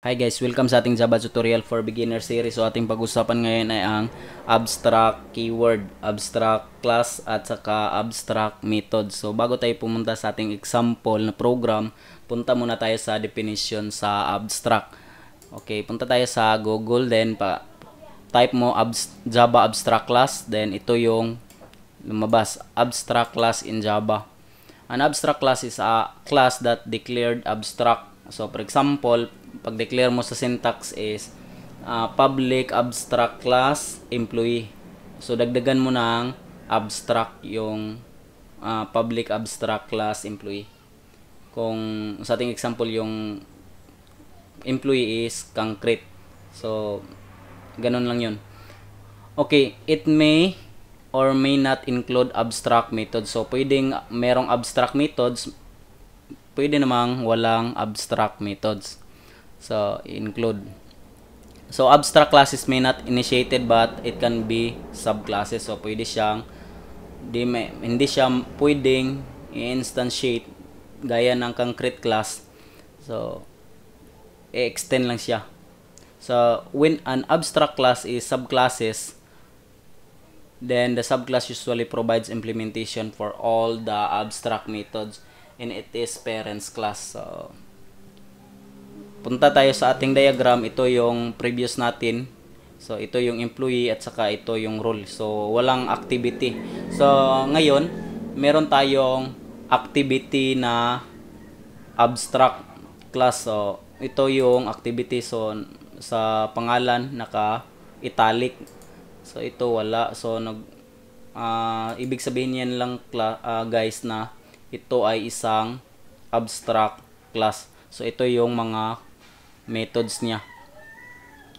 Hi guys, welcome sa ating Java tutorial for beginner series. So ating pag-usapan ngayon ay ang abstract keyword, abstract class at saka abstract method. So bago tayo pumunta sa ating example na program, punta muna tayo sa definition sa abstract. Okay, punta tayo sa Google then pa type mo abs Java abstract class then ito yung lumabas abstract class in Java. An abstract class is a class that declared abstract So, for example, pag-declare mo sa syntax is uh, public abstract class employee. So, dagdagan mo ng abstract yung uh, public abstract class employee. Kung sa ating example, yung employee is concrete. So, ganun lang yun. Okay, it may or may not include abstract methods. So, pwedeng merong abstract methods, pwede namang walang abstract methods. So, include. So, abstract classes may not initiated but it can be subclasses. So, pwede siyang di may, hindi siya pwedeng i-instantiate gaya ng concrete class. So, i-extend lang siya. So, when an abstract class is subclasses, then the subclass usually provides implementation for all the abstract methods and it is parents class. So, punta tayo sa ating diagram. Ito yung previous natin. So, ito yung employee at saka ito yung role. So, walang activity. So, ngayon, meron tayong activity na abstract class. So, ito yung activity. So, sa pangalan, naka-italic. So, ito wala. So, nag, uh, ibig sabihin yan lang, uh, guys, na ito ay isang abstract class. So, ito yung mga methods niya.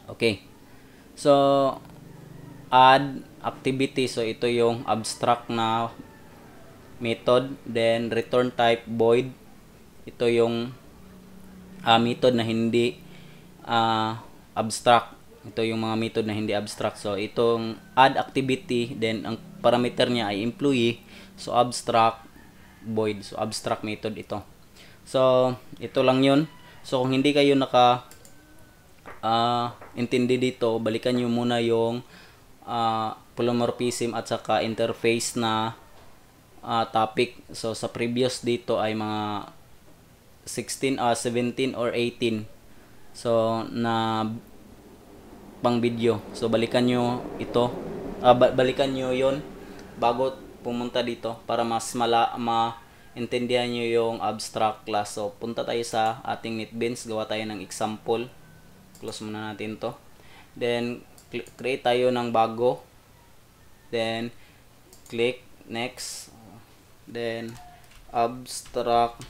Okay. So, add activity. So, ito yung abstract na method. Then, return type void. Ito yung uh, method na hindi uh, abstract. Ito yung mga method na hindi abstract. So, itong add activity, then ang parameter niya ay employee. So, abstract void. So, abstract method ito. So, ito lang yun. So, kung hindi kayo naka uh, intindi dito, balikan nyo muna yung uh, polymorphism at saka interface na uh, topic. So, sa previous dito ay mga 16, uh, 17 or 18. So, na pang video. So, balikan nyo ito. Uh, balikan nyo yon bago pumunta dito para mas mala ma-intindihan nyo yung abstract class. So, punta tayo sa ating NetBeans. Gawa tayo ng example. Close muna natin to. Then, create tayo ng bago. Then, click next. Then, abstract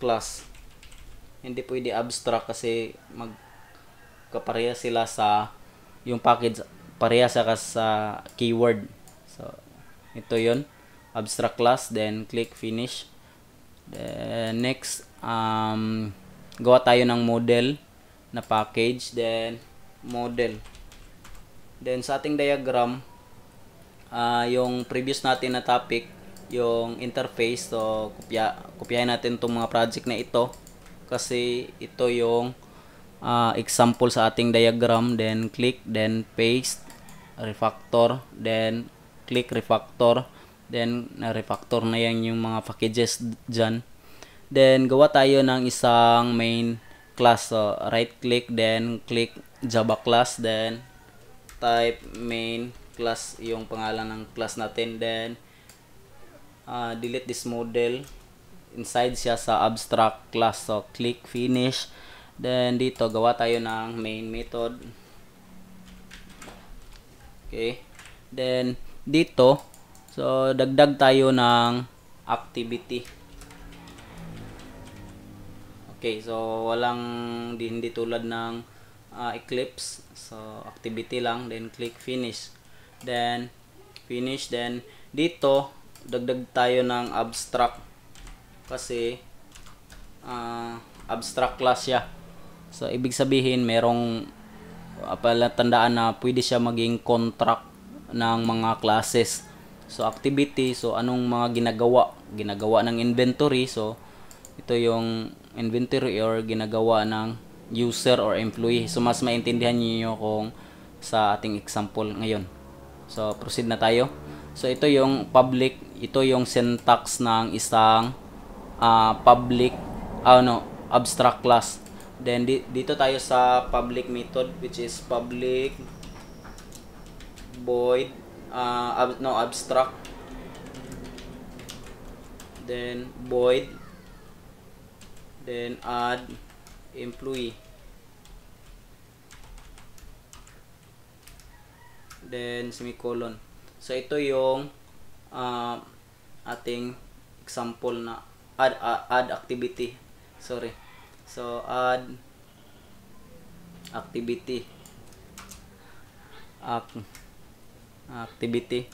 class. Hindi pwede abstract kasi magkapareha sila sa yung package pareha sa, sa keyword. So, ito yon abstract class, then click finish. Then, next, um, gawa tayo ng model na package, then model. Then, sa ating diagram, uh, yung previous natin na topic, yung interface, so, kopya, kopyahin natin itong mga project na ito kasi ito yung uh, example sa ating diagram then click then paste refactor then click refactor. Then, na-refactor na yan yung mga packages dyan. Then, gawa tayo ng isang main class. So, right-click, then click Java class, then type main class yung pangalan ng class natin. Then, uh, delete this model. Inside siya sa abstract class. So, click finish. Then, dito, gawa tayo ng main method. Okay. Then, dito so dagdag tayo ng activity okay so walang hindi tulad ng uh, eclipse so activity lang then click finish then finish then dito dagdag tayo ng abstract kasi uh, abstract class siya so ibig sabihin merong uh, palatandaan na pwede siya maging contract ng mga classes. So activity, so anong mga ginagawa? Ginagawa ng inventory. So ito yung inventory or ginagawa ng user or employee. So mas maintindihan niyo kung sa ating example ngayon. So proceed na tayo. So ito yung public, ito yung syntax ng isang uh, public ano, abstract class. Then di, dito tayo sa public method which is public void uh, ab no abstract then void then add employee then semicolon so ito yung uh, ating example na add uh, add activity sorry so add activity act activity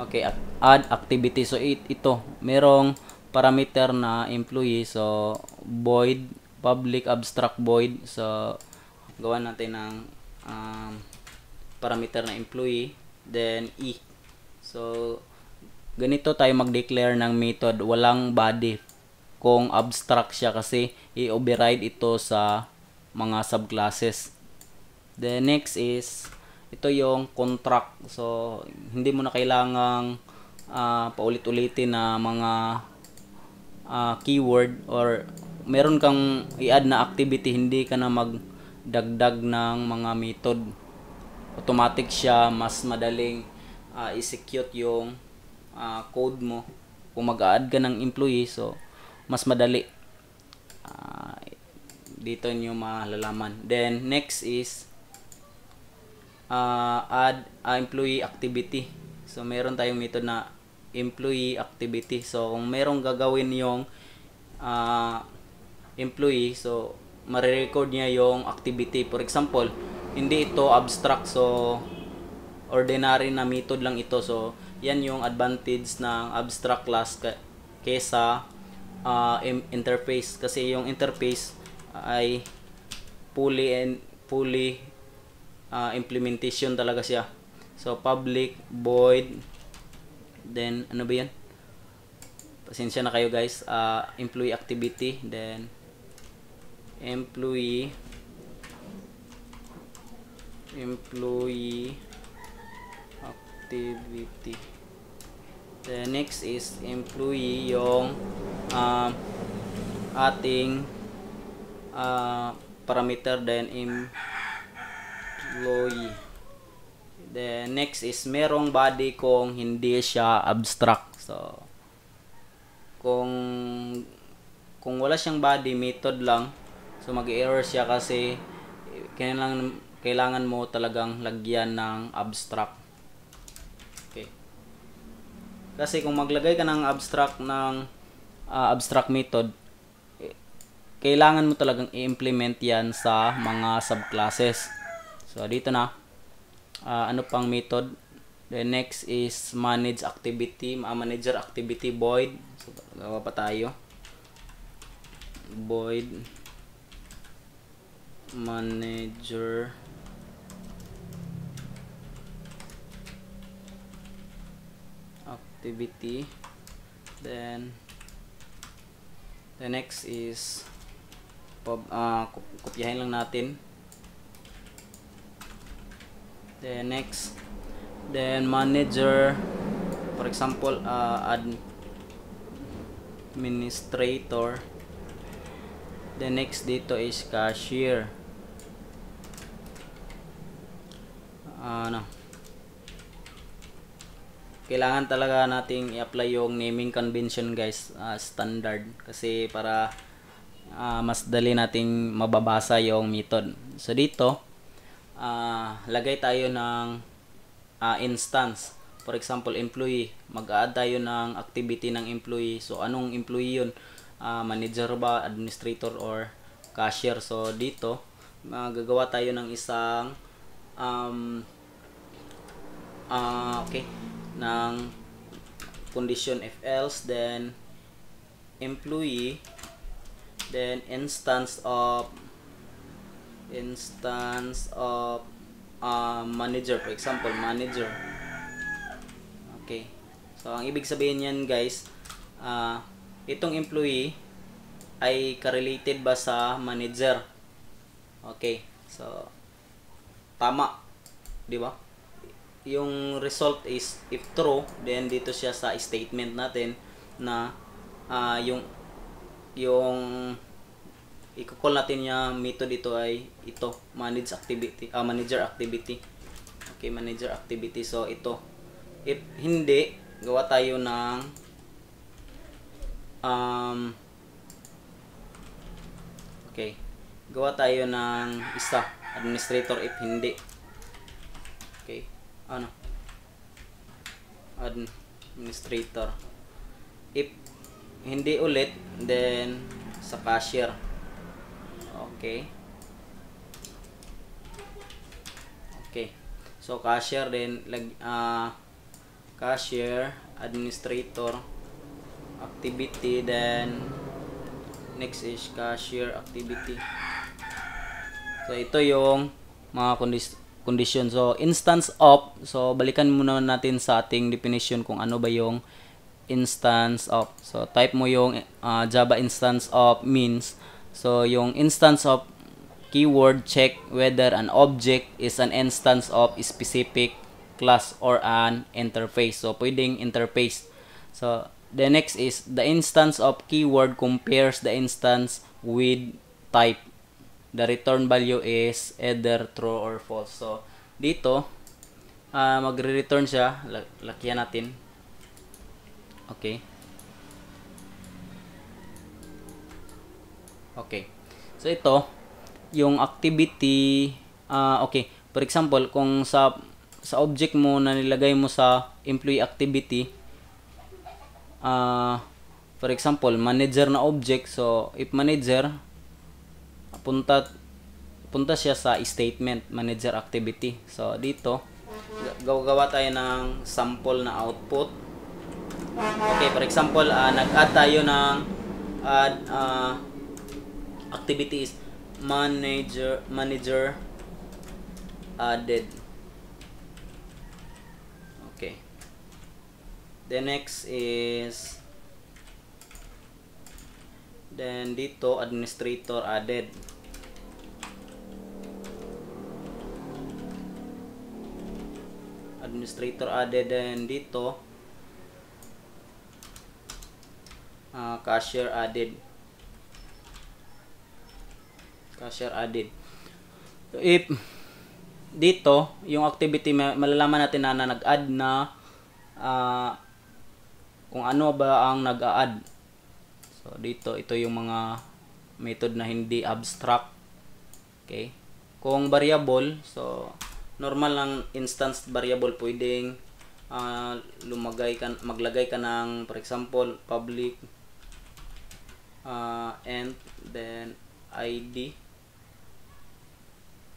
okay add activity so it, ito merong parameter na employee so void public abstract void so gawa natin ng um, parameter na employee then e so ganito tayo mag-declare ng method walang body kung abstract siya kasi i-override ito sa mga subclasses. The next is ito yung contract. So hindi mo na kailangang uh, paulit-ulitin na mga uh, keyword or meron kang i-add na activity, hindi ka na magdagdag ng mga method. Automatic siya, mas madaling uh, ah, execute yung uh, code mo. Kung mag-add ka ng employee, so mas madali. Uh, dito nyo malalaman. Then, next is uh, add uh, employee activity. So, meron tayong method na employee activity. So, kung merong gagawin yung uh, employee, so, marirecord niya yung activity. For example, hindi ito abstract. So, ordinary na method lang ito. So, yan yung advantage ng abstract class kaysa uh, interface. Kasi yung interface, ay fully and fully uh, implementation talaga siya. So public void then ano ba 'yan? Pasensya na kayo guys. Uh, employee activity then employee employee activity. The next is employee yung um, uh, ating uh, parameter then employee the next is merong body kung hindi siya abstract so kung kung wala siyang body method lang so mag-error siya kasi kailangan kailangan mo talagang lagyan ng abstract okay kasi kung maglagay ka ng abstract ng uh, abstract method kailangan mo talagang i-implement yan sa mga subclasses. So, dito na. Uh, ano pang method? Then, next is manage activity. Uh, manager activity void. So, gawa pa tayo. Void. Manager. Activity. Then, the next is uh, kopyahin lang natin then next then manager for example uh, administrator the next dito is cashier ano uh, kailangan talaga nating i-apply yung naming convention guys uh, standard kasi para uh, mas dali nating mababasa yung method. So dito, uh, lagay tayo ng uh, instance. For example, employee. Mag-add tayo ng activity ng employee. So anong employee yun? Uh, manager ba, administrator, or cashier? So dito, uh, gagawa tayo ng isang um, uh, okay, ng condition if else then employee then instance of instance of uh, manager for example manager okay so ang ibig sabihin niyan guys uh, itong employee ay correlated ba sa manager okay so tama di ba yung result is if true then dito siya sa statement natin na uh, yung yung i-call natin yung method dito ay ito, manage activity, uh, manager activity. Okay, manager activity. So, ito. If hindi, gawa tayo ng um, okay, gawa tayo ng isa, administrator if hindi. Okay, ano? Administrator. If hindi ulit then sa cashier okay okay so cashier then lag uh, cashier administrator activity then next is cashier activity so ito yung mga condition so instance of so balikan muna natin sa ating definition kung ano ba yung instance of. So, type mo yung uh, Java instance of means. So, yung instance of keyword check whether an object is an instance of a specific class or an interface. So, pwedeng interface. So, the next is the instance of keyword compares the instance with type. The return value is either true or false. So, dito, uh, magre-return siya. L natin okay okay so ito yung activity uh, okay for example kung sa sa object mo na nilagay mo sa employee activity uh, for example manager na object so if manager punta punta siya sa statement manager activity so dito mm-hmm. gawa tayo ng sample na output Okay, for example, uh, nag-add tayo ng add uh, activities manager manager added. Okay. The next is then dito administrator added. Administrator added then dito uh, cashier added cashier added so if dito yung activity malalaman natin na, na nag-add na uh, kung ano ba ang nag-add so dito ito yung mga method na hindi abstract okay kung variable so normal lang instance variable pwedeng uh, lumagay ka maglagay ka ng for example public uh, and then ID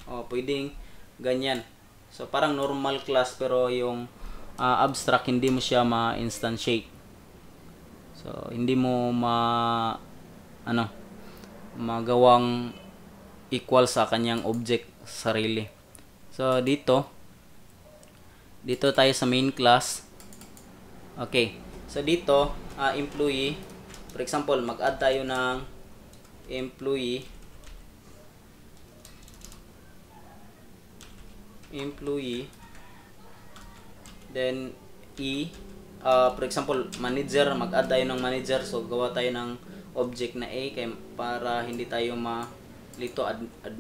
oh pwedeng ganyan so parang normal class pero yung uh, abstract hindi mo siya ma-instantiate so hindi mo ma ano magawang equal sa kanyang object sarili so dito dito tayo sa main class okay so dito uh, employee For example, mag-add tayo ng employee employee then E uh, for example manager mag-add tayo ng manager so gawa tayo ng object na A kay para hindi tayo ma lito ad, ad,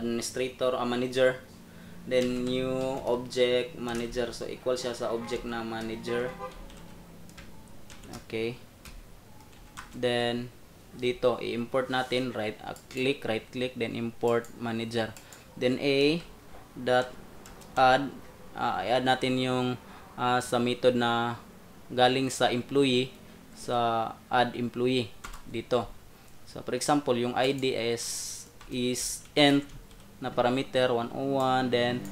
administrator a ah, manager then new object manager so equal siya sa object na manager okay Then, dito, i-import natin, right uh, click, right click, then import manager. Then A dot add, uh, ah, add natin yung uh, sa method na galing sa employee, sa add employee, dito. So, for example, yung ID is, is nth na parameter 101, then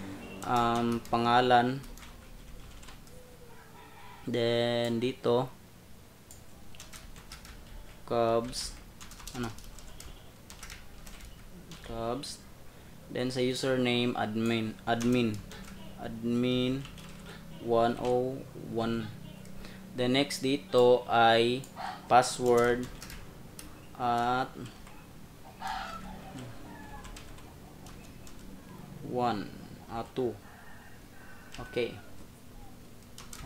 um, pangalan, then dito, cubs ano cubs then sa username admin admin admin 101 the next dito ay password at 1 at 2 okay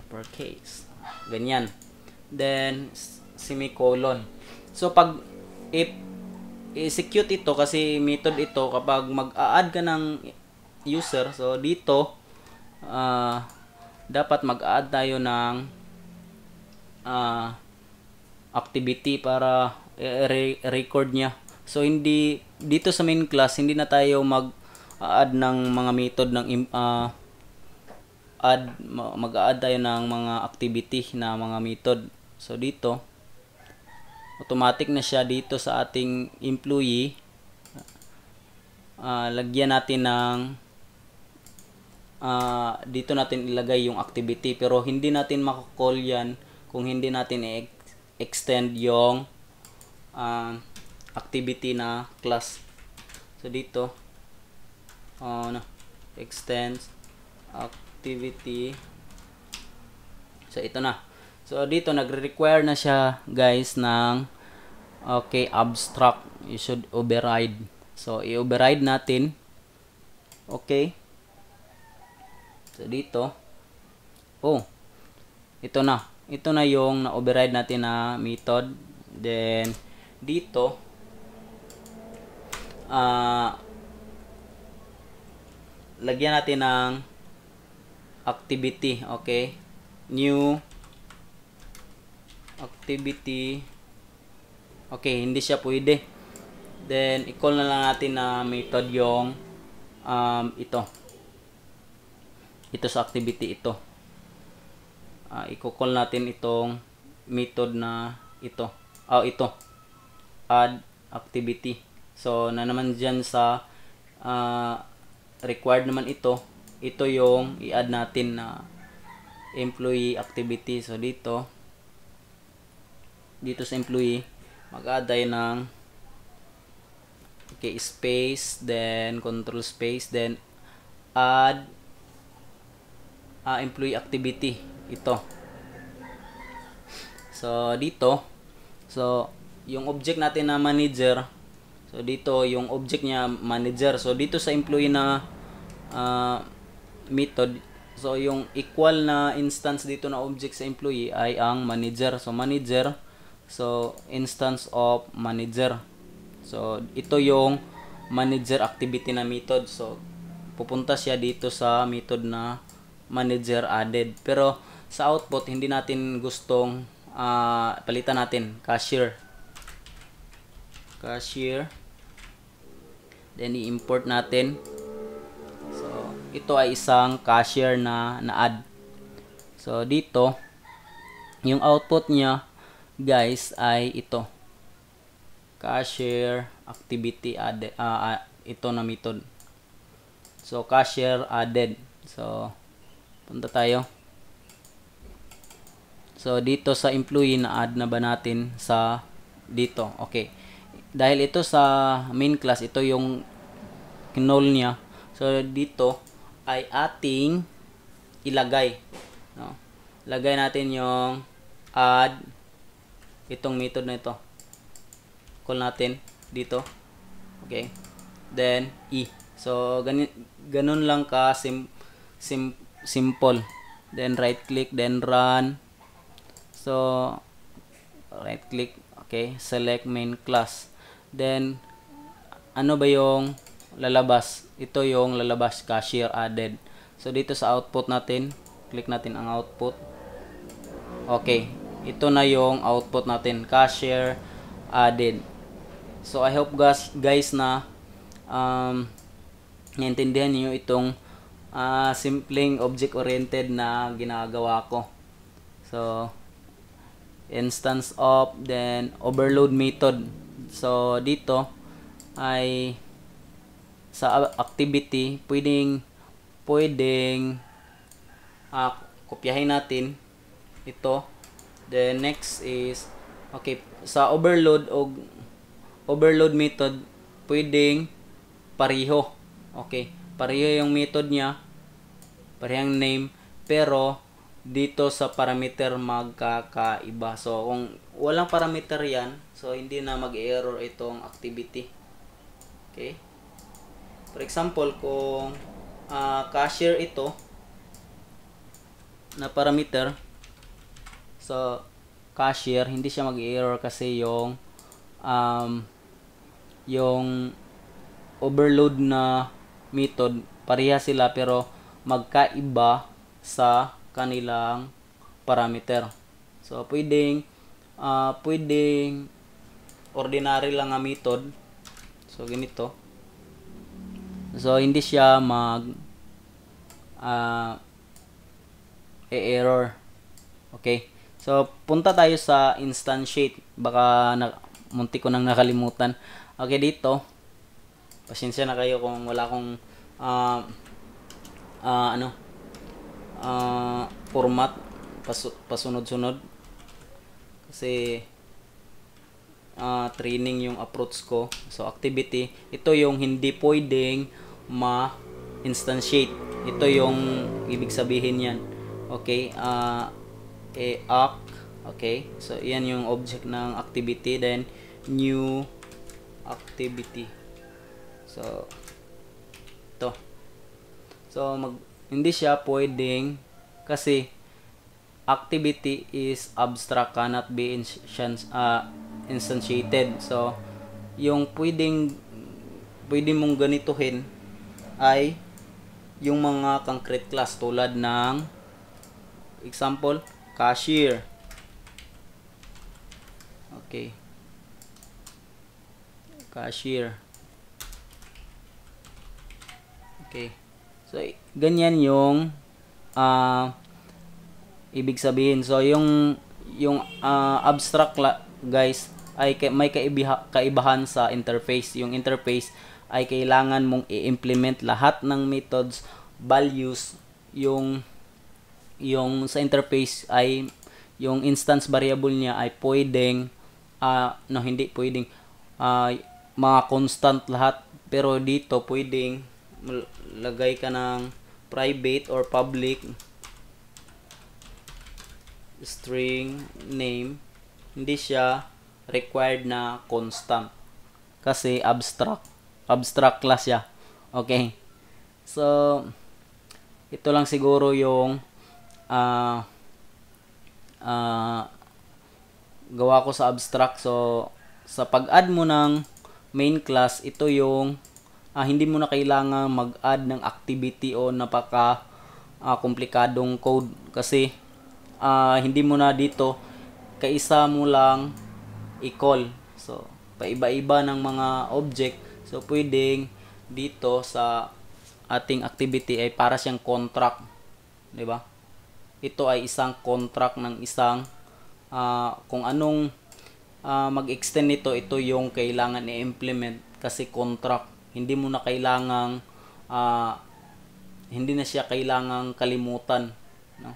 uppercase ganyan then semicolon. So pag if execute ito kasi method ito kapag mag-add ka ng user so dito uh, dapat mag-add tayo ng uh, activity para re record niya so hindi dito sa main class hindi na tayo mag-add ng mga method ng uh, add mag-add tayo ng mga activity na mga method so dito automatic na siya dito sa ating employee uh, lagyan natin ng uh, dito natin ilagay yung activity pero hindi natin makakall yan kung hindi natin i-extend yung uh, activity na class so dito uh, oh, no, extend activity so ito na So, dito, nagre-require na siya, guys, ng, okay, abstract. You should override. So, i-override natin. Okay. So, dito. Oh. Ito na. Ito na yung na-override natin na method. Then, dito, ah, uh, lagyan natin ng activity, okay? New activity. Okay, hindi siya pwede. Then, i-call na lang natin na method yung um, ito. Ito sa activity ito. Uh, i-call natin itong method na ito. Oh, ito. Add activity. So, na naman dyan sa uh, required naman ito. Ito yung i-add natin na employee activity. So, dito dito sa employee, mag-add tayo ng okay, space, then control space, then add uh, employee activity. Ito. So, dito, so, yung object natin na manager, so, dito, yung object niya manager. So, dito sa employee na uh, method, so, yung equal na instance dito na object sa employee ay ang manager. So, manager, So, instance of manager. So, ito yung manager activity na method. So, pupunta siya dito sa method na manager added. Pero, sa output, hindi natin gustong uh, palitan natin. Cashier. Cashier. Then, i-import natin. So, ito ay isang cashier na na-add. So, dito, yung output niya, guys ay ito. Cashier activity added. Uh, ito na method. So, cashier added. So, punta tayo. So, dito sa employee na add na ba natin sa dito. Okay. Dahil ito sa main class, ito yung null niya. So, dito ay ating ilagay. No? Lagay natin yung add itong method na ito. Call natin dito. Okay. Then, E. So, ganun, ganun lang ka sim, sim, simple. Then, right click, then run. So, right click. Okay. Select main class. Then, ano ba yung lalabas? Ito yung lalabas cashier added. So, dito sa output natin, click natin ang output. Okay ito na yung output natin, cashier added. So, I hope guys, guys na um, naintindihan niyo itong uh, simpleng object-oriented na ginagawa ko. So, instance of, then overload method. So, dito ay sa activity, pwedeng pwedeng uh, kopyahin natin ito Then next is okay, sa overload o overload method, pwedeng pareho. Okay, pareho yung method niya. Parehong name pero dito sa parameter magkakaiba. So kung walang parameter 'yan, so hindi na mag-error itong activity. Okay? For example, kung uh, cashier ito na parameter sa cashier, hindi siya mag-error kasi yung um, yung overload na method, pareha sila pero magkaiba sa kanilang parameter. So, pwedeng uh, pwedeng ordinary lang ang method. So, ganito. So, hindi siya mag uh, e-error. Okay. So, punta tayo sa instantiate. Baka na, munti ko nang nakalimutan. Okay, dito. Pasensya na kayo kung wala akong uh, uh, ano uh, format pasu pasunod-sunod. Kasi uh, training yung approach ko. So, activity. Ito yung hindi pwedeng ma-instantiate. Ito yung ibig sabihin yan. Okay? Ah... Uh, a okay so yan yung object ng activity then new activity so to so mag hindi siya pwedeng kasi activity is abstract cannot be instance, uh, ah, instantiated so yung pwedeng pwede mong ganituhin ay yung mga concrete class tulad ng example cashier okay cashier okay so ganyan yung uh, ibig sabihin so yung yung uh, abstract guys ay may kaibiha, kaibahan sa interface yung interface ay kailangan mong i-implement lahat ng methods values yung yung sa interface ay yung instance variable niya ay pwedeng uh, no hindi pwedeng uh, mga constant lahat pero dito pwedeng lagay ka ng private or public string name hindi siya required na constant kasi abstract abstract class siya okay so ito lang siguro yung uh, uh, gawa ko sa abstract. So, sa pag-add mo ng main class, ito yung uh, hindi mo na kailangan mag-add ng activity o napaka uh, komplikadong code kasi uh, hindi mo na dito kaisa mo lang i-call so paiba-iba ng mga object so pwedeng dito sa ating activity ay para siyang contract di ba ito ay isang contract ng isang uh, kung anong uh, mag-extend nito, ito yung kailangan i-implement kasi contract. Hindi mo na kailangang uh, hindi na siya kailangang kalimutan. No?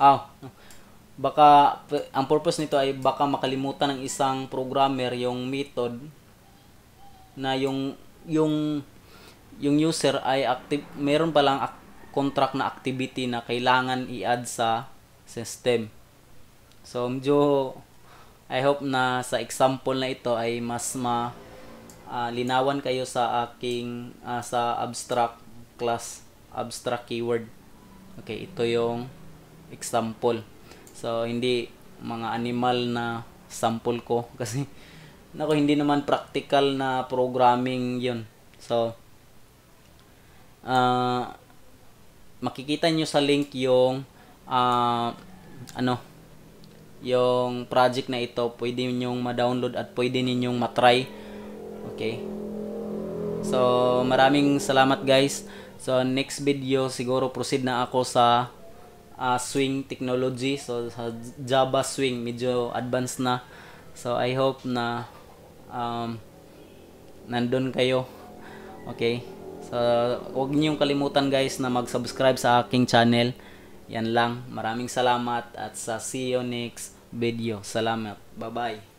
Ah, oh, baka ang purpose nito ay baka makalimutan ng isang programmer yung method na yung yung yung user ay active meron pa lang contract na activity na kailangan i-add sa system. So, medyo I hope na sa example na ito ay mas ma uh, linawan kayo sa aking uh, sa abstract class abstract keyword. Okay, ito yung example. So, hindi mga animal na sample ko kasi nako hindi naman practical na programming 'yun. So, uh, makikita nyo sa link yung uh, ano yung project na ito pwede ninyong ma-download at pwede ninyong ma-try okay so maraming salamat guys so next video siguro proceed na ako sa uh, swing technology so sa Java swing medyo advanced na so I hope na um, nandun kayo okay Uh, huwag niyong kalimutan guys na mag-subscribe sa aking channel. Yan lang. Maraming salamat at sa see you next video. Salamat. Bye-bye.